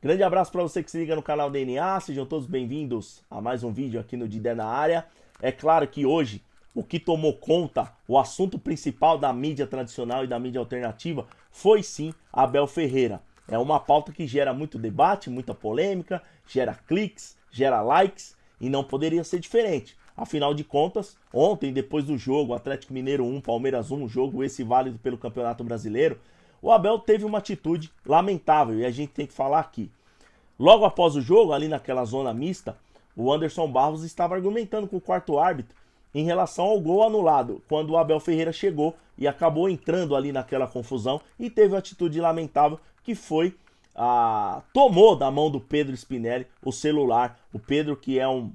Grande abraço para você que se liga no canal DNA, sejam todos bem-vindos a mais um vídeo aqui no Didé na Área. É claro que hoje o que tomou conta, o assunto principal da mídia tradicional e da mídia alternativa foi sim Abel Ferreira. É uma pauta que gera muito debate, muita polêmica, gera cliques, gera likes e não poderia ser diferente. Afinal de contas, ontem, depois do jogo, Atlético Mineiro 1, Palmeiras 1, jogo esse válido pelo Campeonato Brasileiro, o Abel teve uma atitude lamentável e a gente tem que falar aqui. Logo após o jogo, ali naquela zona mista, o Anderson Barros estava argumentando com o quarto árbitro em relação ao gol anulado, quando o Abel Ferreira chegou e acabou entrando ali naquela confusão e teve uma atitude lamentável que foi a ah, tomou da mão do Pedro Spinelli o celular, o Pedro que é um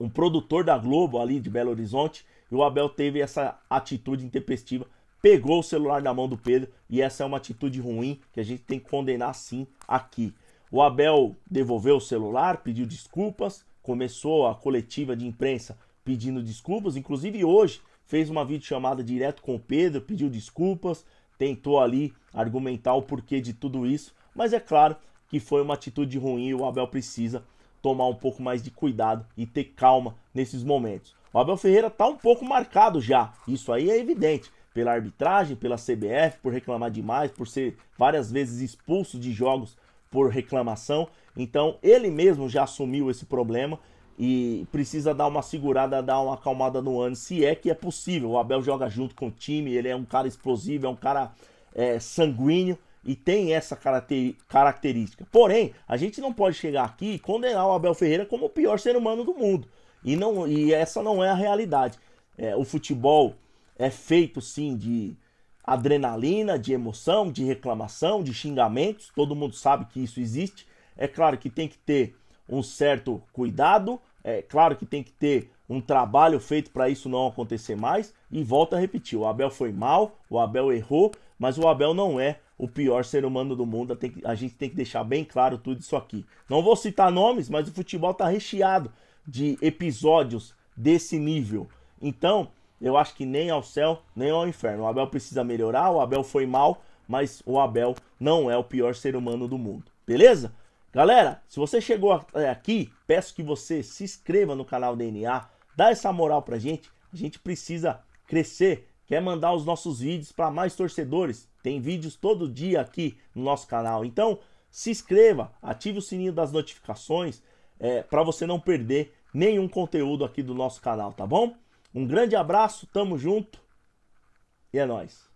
um produtor da Globo ali de Belo Horizonte, e o Abel teve essa atitude intempestiva pegou o celular da mão do Pedro e essa é uma atitude ruim que a gente tem que condenar sim aqui. O Abel devolveu o celular, pediu desculpas, começou a coletiva de imprensa pedindo desculpas, inclusive hoje fez uma videochamada direto com o Pedro, pediu desculpas, tentou ali argumentar o porquê de tudo isso, mas é claro que foi uma atitude ruim e o Abel precisa tomar um pouco mais de cuidado e ter calma nesses momentos. O Abel Ferreira está um pouco marcado já, isso aí é evidente pela arbitragem, pela CBF, por reclamar demais, por ser várias vezes expulso de jogos por reclamação. Então ele mesmo já assumiu esse problema e precisa dar uma segurada, dar uma acalmada no ano, se é que é possível. O Abel joga junto com o time, ele é um cara explosivo, é um cara é, sanguíneo e tem essa característica. Porém, a gente não pode chegar aqui e condenar o Abel Ferreira como o pior ser humano do mundo. E, não, e essa não é a realidade. É, o futebol é feito sim de adrenalina, de emoção, de reclamação, de xingamentos. Todo mundo sabe que isso existe. É claro que tem que ter um certo cuidado, é claro que tem que ter um trabalho feito para isso não acontecer mais. E volta a repetir: o Abel foi mal, o Abel errou, mas o Abel não é o pior ser humano do mundo. A gente tem que deixar bem claro tudo isso aqui. Não vou citar nomes, mas o futebol está recheado de episódios desse nível. Então, eu acho que nem ao céu, nem ao inferno. O Abel precisa melhorar, o Abel foi mal, mas o Abel não é o pior ser humano do mundo. Beleza? Galera, se você chegou é, aqui, peço que você se inscreva no canal DNA, dá essa moral pra gente. A gente precisa crescer. Quer mandar os nossos vídeos para mais torcedores? Tem vídeos todo dia aqui no nosso canal. Então, se inscreva, ative o sininho das notificações é, para você não perder nenhum conteúdo aqui do nosso canal, tá bom? Um grande abraço, tamo junto e é nóis.